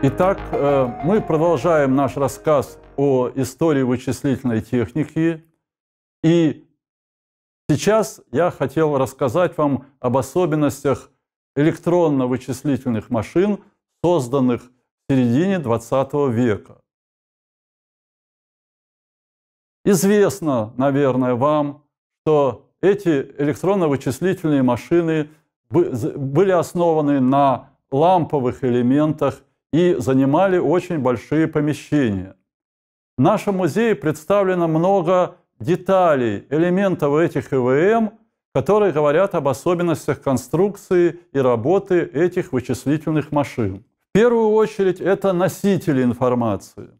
Итак, э, мы продолжаем наш рассказ о истории вычислительной техники. И сейчас я хотел рассказать вам об особенностях электронно-вычислительных машин, созданных в середине 20 века. Известно, наверное, вам, что эти электронно-вычислительные машины были основаны на ламповых элементах и занимали очень большие помещения. В нашем музее представлено много деталей, элементов этих ИВМ, которые говорят об особенностях конструкции и работы этих вычислительных машин. В первую очередь это носители информации.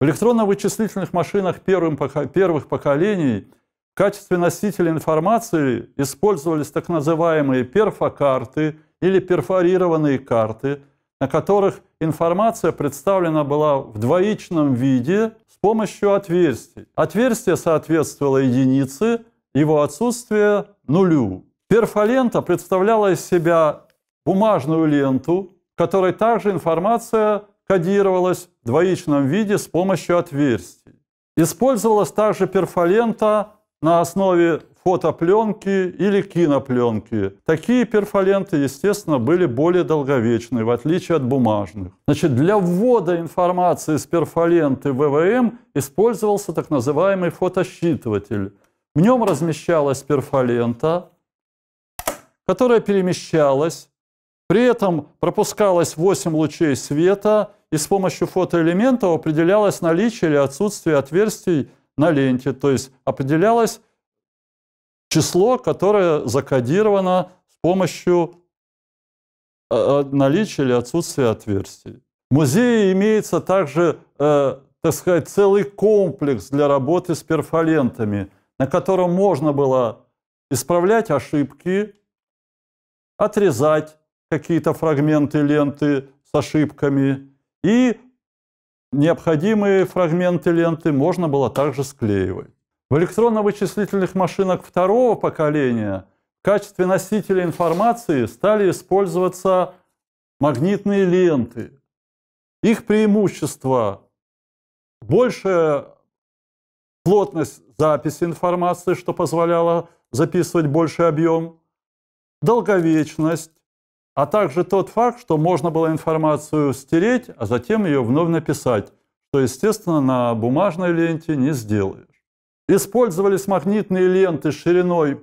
В электронно-вычислительных машинах первых поколений в качестве носителя информации использовались так называемые перфокарты или перфорированные карты – на которых информация представлена была в двоичном виде с помощью отверстий. Отверстие соответствовало единице, его отсутствие – нулю. Перфолента представляла из себя бумажную ленту, в которой также информация кодировалась в двоичном виде с помощью отверстий. Использовалась также перфолента на основе фотопленки или кинопленки. Такие перфоленты, естественно, были более долговечны, в отличие от бумажных. Значит, для ввода информации с перфоленты в ВВМ использовался так называемый фотосчитыватель. В нем размещалась перфолента, которая перемещалась. При этом пропускалось 8 лучей света, и с помощью фотоэлементов определялось наличие или отсутствие отверстий на ленте, то есть определялось число, которое закодировано с помощью э, э, наличия или отсутствия отверстий. В музее имеется также, э, так сказать, целый комплекс для работы с перфолентами, на котором можно было исправлять ошибки, отрезать какие-то фрагменты ленты с ошибками и необходимые фрагменты ленты можно было также склеивать. В электронно-вычислительных машинах второго поколения в качестве носителя информации стали использоваться магнитные ленты. Их преимущество – большая плотность записи информации, что позволяло записывать больший объем, долговечность, а также тот факт, что можно было информацию стереть, а затем ее вновь написать, что, естественно, на бумажной ленте не сделаешь. Использовались магнитные ленты шириной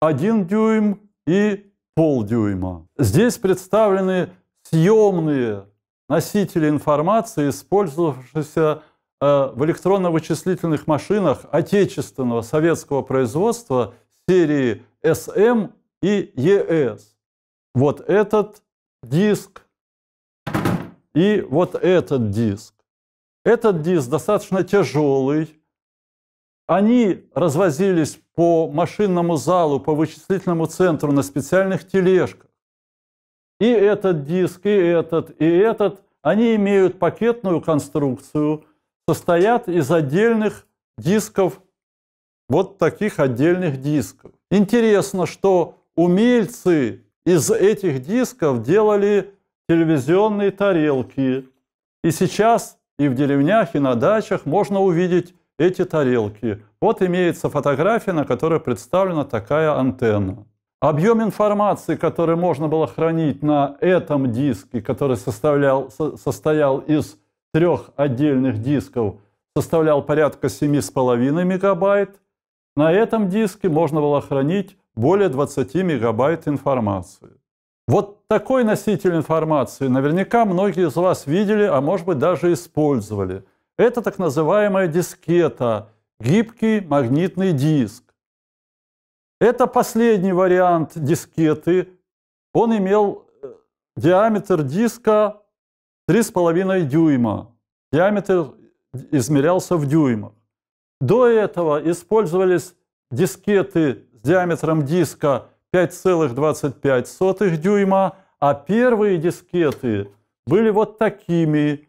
1 дюйм и полдюйма. Здесь представлены съемные носители информации, использовавшиеся э, в электронно-вычислительных машинах отечественного советского производства серии SM эм и ES. Вот этот диск и вот этот диск. Этот диск достаточно тяжелый, они развозились по машинному залу, по вычислительному центру на специальных тележках. И этот диск, и этот, и этот, они имеют пакетную конструкцию, состоят из отдельных дисков, вот таких отдельных дисков. Интересно, что умельцы из этих дисков делали телевизионные тарелки. И сейчас и в деревнях, и на дачах можно увидеть эти тарелки. Вот имеется фотография, на которой представлена такая антенна. Объем информации, который можно было хранить на этом диске, который составлял, состоял из трех отдельных дисков, составлял порядка 7,5 мегабайт. На этом диске можно было хранить более 20 мегабайт информации. Вот такой носитель информации наверняка многие из вас видели, а может быть даже использовали – это так называемая дискета, гибкий магнитный диск. Это последний вариант дискеты. Он имел э, диаметр диска 3,5 дюйма. Диаметр измерялся в дюймах. До этого использовались дискеты с диаметром диска 5,25 дюйма, а первые дискеты были вот такими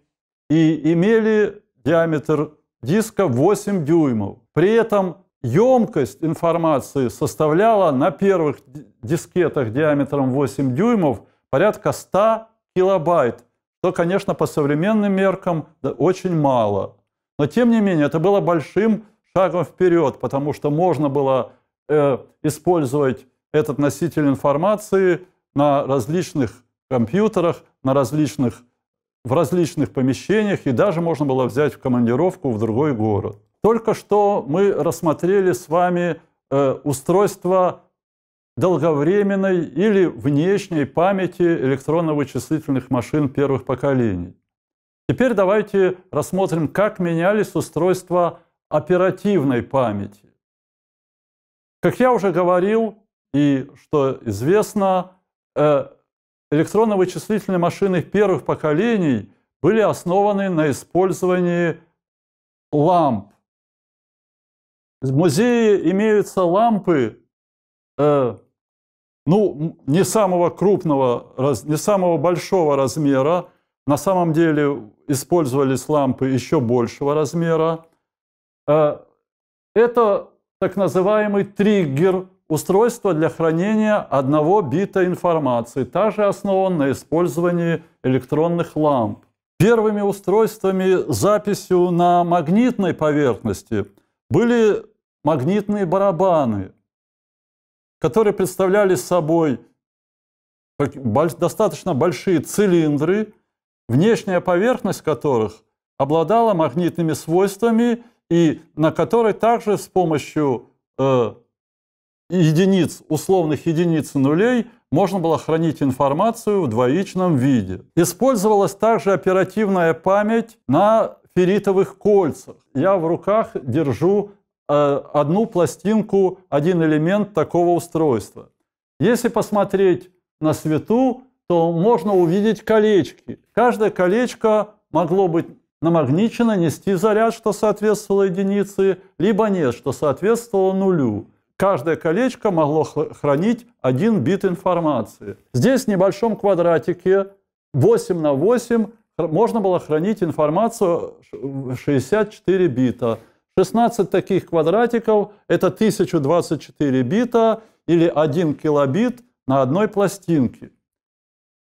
и имели диаметр диска 8 дюймов. При этом емкость информации составляла на первых дискетах диаметром 8 дюймов порядка 100 килобайт, что, конечно, по современным меркам очень мало. Но, тем не менее, это было большим шагом вперед, потому что можно было э, использовать этот носитель информации на различных компьютерах, на различных в различных помещениях и даже можно было взять в командировку в другой город. Только что мы рассмотрели с вами э, устройство долговременной или внешней памяти электронно-вычислительных машин первых поколений. Теперь давайте рассмотрим, как менялись устройства оперативной памяти. Как я уже говорил и что известно, э, электронно-вычислительные машины первых поколений были основаны на использовании ламп. В музее имеются лампы, э, ну, не самого крупного, не самого большого размера, на самом деле использовались лампы еще большего размера. Э, это так называемый триггер устройство для хранения одного бита информации, также основан на использовании электронных ламп. Первыми устройствами записью на магнитной поверхности были магнитные барабаны, которые представляли собой достаточно большие цилиндры, внешняя поверхность которых обладала магнитными свойствами и на которой также с помощью э, единиц, условных единиц и нулей можно было хранить информацию в двоичном виде. Использовалась также оперативная память на ферритовых кольцах. Я в руках держу э, одну пластинку, один элемент такого устройства. Если посмотреть на свету, то можно увидеть колечки. Каждое колечко могло быть намагничено, нести заряд, что соответствовало единице, либо нет, что соответствовало нулю каждое колечко могло хранить один бит информации. Здесь в небольшом квадратике 8 на 8 можно было хранить информацию 64 бита. 16 таких квадратиков – это 1024 бита или 1 килобит на одной пластинке.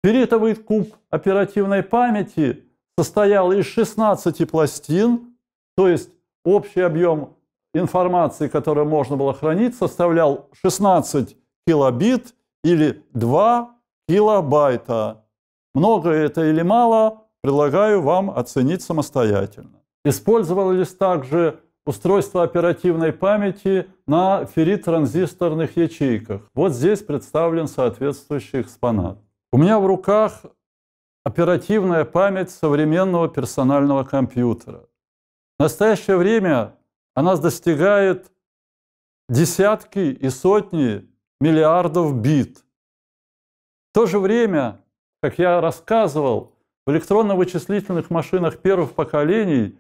Перитовый куб оперативной памяти состоял из 16 пластин, то есть общий объем информации, которую можно было хранить, составлял 16 килобит или 2 килобайта. Много это или мало, предлагаю вам оценить самостоятельно. Использовались также устройства оперативной памяти на ферритранзисторных ячейках. Вот здесь представлен соответствующий экспонат. У меня в руках оперативная память современного персонального компьютера. В настоящее время она достигает десятки и сотни миллиардов бит. В то же время, как я рассказывал, в электронно-вычислительных машинах первых поколений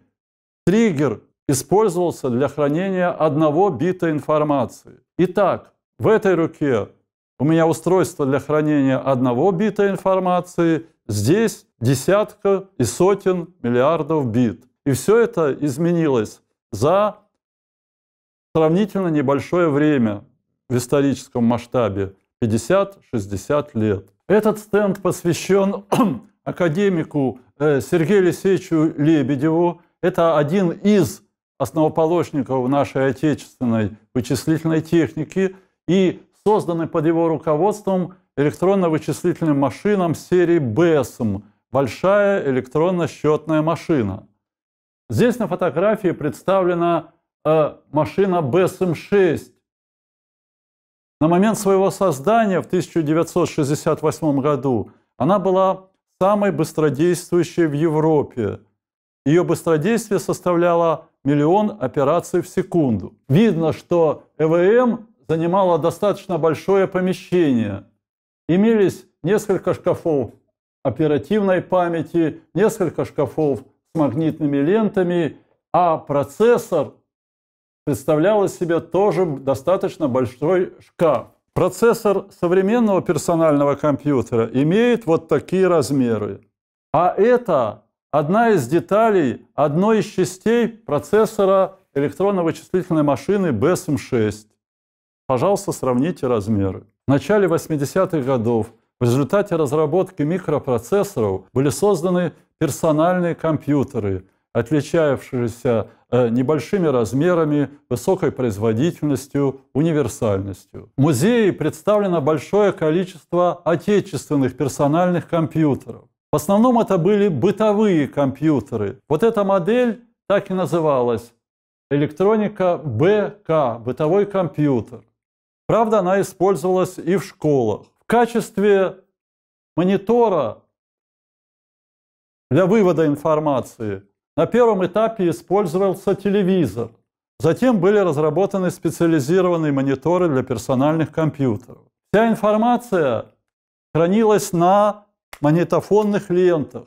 триггер использовался для хранения одного бита информации. Итак, в этой руке у меня устройство для хранения одного бита информации, здесь десятка и сотен миллиардов бит. И все это изменилось за сравнительно небольшое время в историческом масштабе 50-60 лет. Этот стенд посвящен академику э, Сергею Алексеевичу Лебедеву. Это один из основоположников нашей отечественной вычислительной техники и созданы под его руководством электронно-вычислительным машинам серии БЭСМ – большая электронно-счетная машина. Здесь на фотографии представлена э, машина БСМ-6. На момент своего создания в 1968 году она была самой быстродействующей в Европе. Ее быстродействие составляло миллион операций в секунду. Видно, что ЭВМ эм занимала достаточно большое помещение. Имелись несколько шкафов оперативной памяти, несколько шкафов с магнитными лентами, а процессор представлял из себя тоже достаточно большой шкаф. Процессор современного персонального компьютера имеет вот такие размеры. А это одна из деталей одной из частей процессора электронно-вычислительной машины BSM-6. Пожалуйста, сравните размеры. В начале 80-х годов в результате разработки микропроцессоров были созданы персональные компьютеры, отличавшиеся э, небольшими размерами, высокой производительностью, универсальностью. В музее представлено большое количество отечественных персональных компьютеров. В основном это были бытовые компьютеры. Вот эта модель так и называлась электроника БК, бытовой компьютер. Правда, она использовалась и в школах. В качестве монитора для вывода информации на первом этапе использовался телевизор. Затем были разработаны специализированные мониторы для персональных компьютеров. Вся информация хранилась на магнитофонных лентах.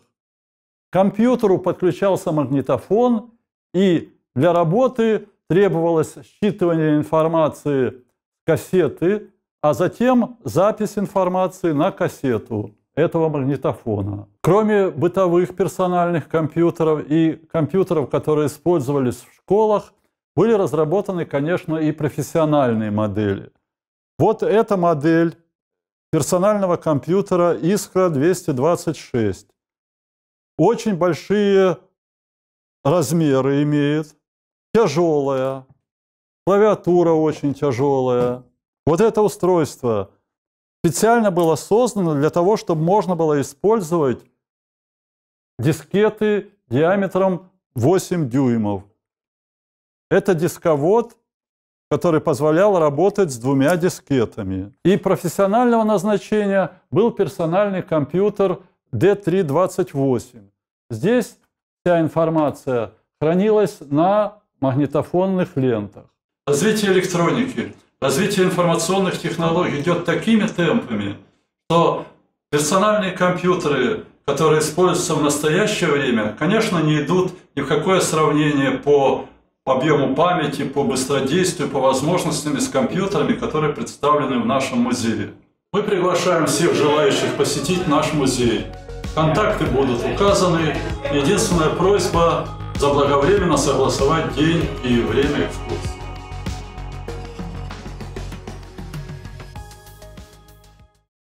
К компьютеру подключался магнитофон, и для работы требовалось считывание информации с кассеты, а затем запись информации на кассету этого магнитофона. Кроме бытовых персональных компьютеров и компьютеров, которые использовались в школах, были разработаны, конечно, и профессиональные модели. Вот эта модель персонального компьютера «Искра-226». Очень большие размеры имеет, тяжелая, клавиатура очень тяжелая. Вот это устройство – специально было создано для того, чтобы можно было использовать дискеты диаметром 8 дюймов. Это дисковод, который позволял работать с двумя дискетами. И профессионального назначения был персональный компьютер D328. Здесь вся информация хранилась на магнитофонных лентах. Развитие электроники Развитие информационных технологий идет такими темпами, что персональные компьютеры, которые используются в настоящее время, конечно, не идут ни в какое сравнение по объему памяти, по быстродействию, по возможностям с компьютерами, которые представлены в нашем музее. Мы приглашаем всех желающих посетить наш музей. Контакты будут указаны. Единственная просьба – заблаговременно согласовать день и время экскурсии.